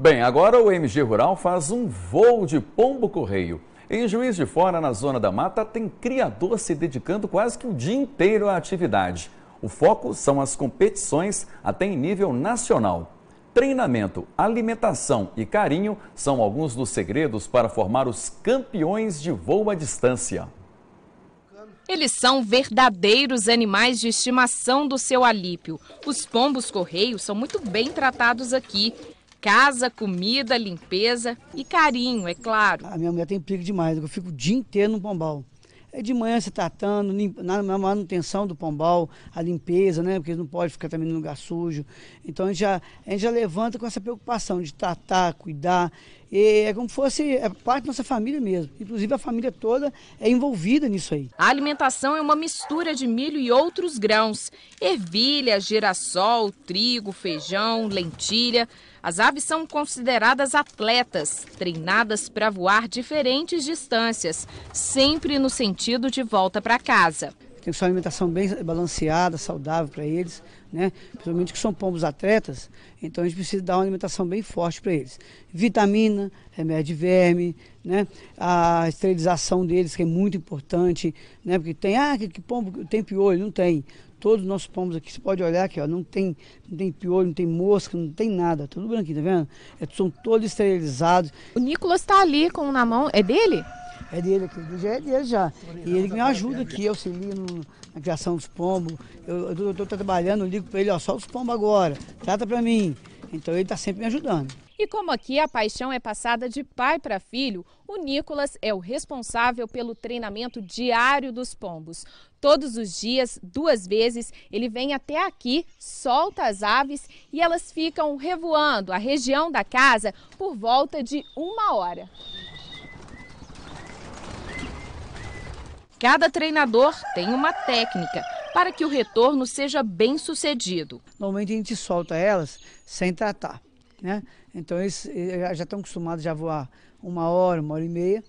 Bem, agora o MG Rural faz um voo de pombo-correio. Em Juiz de Fora, na Zona da Mata, tem criador se dedicando quase que o dia inteiro à atividade. O foco são as competições até em nível nacional. Treinamento, alimentação e carinho são alguns dos segredos para formar os campeões de voo à distância. Eles são verdadeiros animais de estimação do seu Alípio. Os pombos correios são muito bem tratados aqui. Casa, comida, limpeza e carinho, é claro. A minha mulher tem perigo demais, eu fico o dia inteiro no pombal. É de manhã se tratando, na manutenção do pombal, a limpeza, né? Porque não pode ficar também no lugar sujo. Então a gente já, a gente já levanta com essa preocupação de tratar, cuidar. E é, é como fosse é parte da nossa família mesmo. Inclusive a família toda é envolvida nisso aí. A alimentação é uma mistura de milho e outros grãos. Ervilha, girassol, trigo, feijão, lentilha. As aves são consideradas atletas, treinadas para voar diferentes distâncias, sempre no sentido de volta para casa tem que ser uma alimentação bem balanceada, saudável para eles, né? Principalmente que são pombos atletas, então a gente precisa dar uma alimentação bem forte para eles. Vitamina, remédio de verme, né? A esterilização deles que é muito importante, né? Porque tem ah que, que pombo tem piolho, não tem. Todos os nossos pombos aqui, você pode olhar aqui, ó, não tem, não tem piolho, não tem mosca, não tem nada, tudo branquinho, tá vendo? É, são todos esterilizados. O Nicolas está ali com um na mão, é dele? É dele aqui, já é dele já. E ele me ajuda aqui, se no, na criação dos pombos. Eu estou trabalhando, ligo para ele, ó, solta os pombos agora, trata para mim. Então ele está sempre me ajudando. E como aqui a paixão é passada de pai para filho, o Nicolas é o responsável pelo treinamento diário dos pombos. Todos os dias, duas vezes, ele vem até aqui, solta as aves e elas ficam revoando a região da casa por volta de uma hora. Cada treinador tem uma técnica para que o retorno seja bem sucedido. Normalmente a gente solta elas sem tratar, né? Então eles eh, já estão acostumados a voar uma hora, uma hora e meia.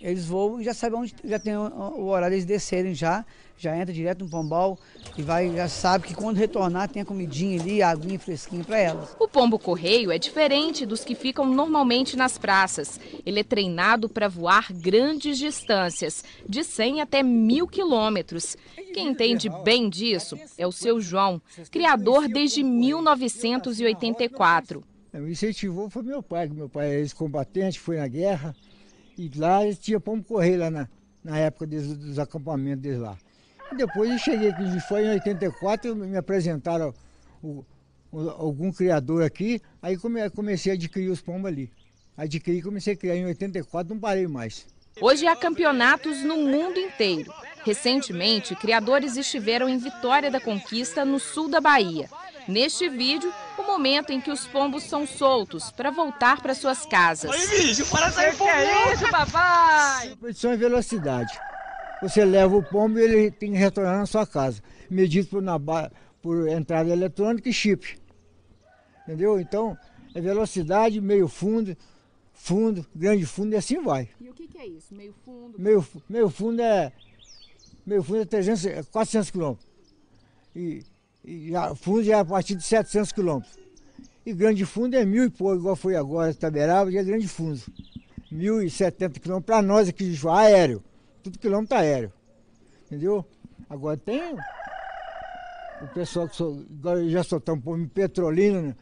Eles voam e já sabem onde já tem o horário, eles descerem já, já entra direto no pombal e vai, já sabe que quando retornar tem a comidinha ali, a aguinha fresquinha para elas. O pombo correio é diferente dos que ficam normalmente nas praças. Ele é treinado para voar grandes distâncias, de 100 até mil quilômetros. Quem entende bem disso é o seu João, criador desde 1984. É, Incentivou foi meu pai, meu pai é ex-combatente, foi na guerra. E lá eles tinham pombo correio lá na, na época des, dos acampamentos deles lá. E depois eu cheguei aqui, foi em 84, me apresentaram o, o, algum criador aqui, aí come, comecei a adquirir os pombos ali. Adquiri e comecei a criar em 84, não parei mais. Hoje há campeonatos no mundo inteiro. Recentemente, criadores estiveram em Vitória da Conquista, no sul da Bahia. Neste vídeo, o momento em que os pombos são soltos para voltar para suas casas. Oi, bicho, para sair que é isso, papai? Competição é velocidade. Você leva o pombo e ele tem que retornar na sua casa, medido por, por entrada eletrônica e chip. Entendeu? Então, é velocidade, meio fundo, fundo, grande fundo e assim vai. E o que, que é isso? Meio fundo? Meio, meio fundo é meio fundo é 300, 400 é quilômetros. E já, fundo já a partir de 700 quilômetros. E grande fundo é mil e pouco, igual foi agora Itaberaba, já é grande fundo. 1.070 quilômetros para nós aqui de Juá, aéreo. Tudo quilômetro aéreo. Entendeu? Agora tem o pessoal que sou, agora já soltamos pomo em Petrolina, né?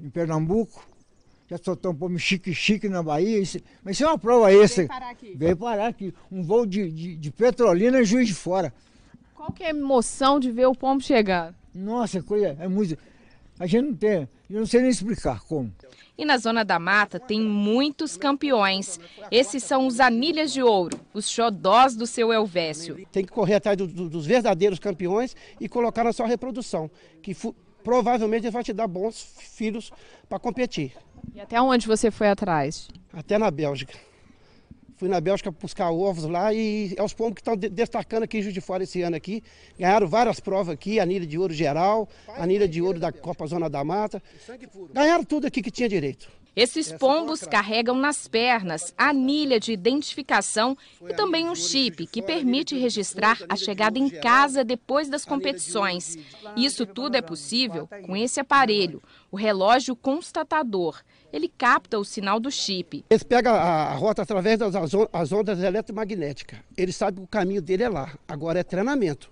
em Pernambuco. Já um pomo em Chique-Chique na Bahia. Isso, mas isso é uma prova essa. Veio parar aqui. Veio parar aqui. Um voo de, de, de Petrolina é Juiz de Fora. Qual que é a emoção de ver o pombo chegar? Nossa, coisa, é muito. A gente não tem, eu não sei nem explicar como. E na zona da mata tem muitos campeões. Esses são os anilhas de ouro, os xodós do seu Elvésio. Tem que correr atrás do, do, dos verdadeiros campeões e colocar na sua reprodução, que provavelmente vai te dar bons filhos para competir. E até onde você foi atrás? Até na Bélgica. Fui na Bélgica buscar ovos lá e é os pombos que estão destacando aqui em Juiz de Fora esse ano aqui. Ganharam várias provas aqui, anilha de ouro geral, anilha de ouro né, da Copa Zona da Mata. Ganharam tudo aqui que tinha direito. Esses pombos carregam nas pernas a anilha de identificação e também um chip que permite registrar a chegada em casa depois das competições. Isso tudo é possível com esse aparelho, o relógio constatador. Ele capta o sinal do chip. Ele pega a rota através das ondas eletromagnéticas. Ele sabe que o caminho dele é lá. Agora é treinamento.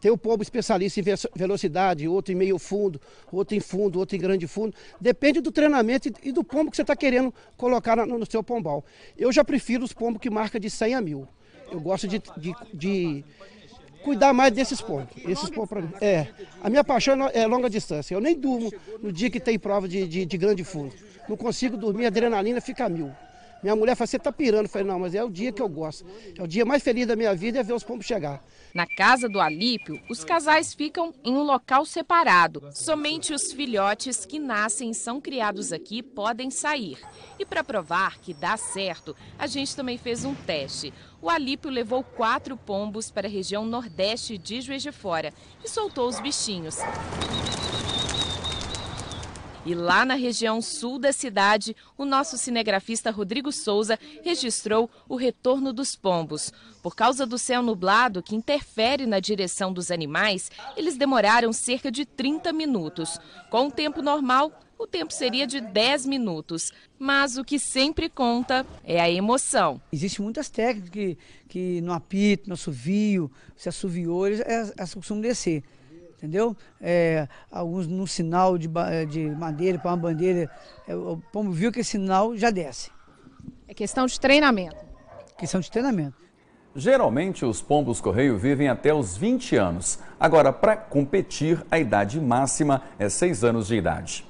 Tem o povo especialista em velocidade, outro em meio fundo, outro em fundo, outro em grande fundo. Depende do treinamento e do pombo que você está querendo colocar no seu pombal. Eu já prefiro os pombos que marca de 100 a 1000. Eu gosto de, de, de cuidar mais desses pombos. Esses pontos mim. É. A minha paixão é, é longa distância. Eu nem durmo no dia que tem prova de, de, de grande fundo. Não consigo dormir, a adrenalina fica a mil. Minha mulher falou, você tá pirando. Eu falei, não, mas é o dia que eu gosto. É o dia mais feliz da minha vida é ver os pombos chegar. Na casa do Alípio, os casais ficam em um local separado. Somente os filhotes que nascem e são criados aqui podem sair. E para provar que dá certo, a gente também fez um teste. O Alípio levou quatro pombos para a região nordeste de Juiz de Fora e soltou os bichinhos. E lá na região sul da cidade, o nosso cinegrafista Rodrigo Souza registrou o retorno dos pombos. Por causa do céu nublado, que interfere na direção dos animais, eles demoraram cerca de 30 minutos. Com o tempo normal, o tempo seria de 10 minutos. Mas o que sempre conta é a emoção. Existem muitas técnicas que, que no apito, no assovio, se assoviou, elas, elas costumam descer entendeu? É, alguns num sinal de, eh, de madeira para uma bandeira, é, o pombo viu que esse sinal já desce. É questão de treinamento. Questão de treinamento. Geralmente, os pombos correio vivem até os 20 anos. Agora, para competir, a idade máxima é 6 anos de idade.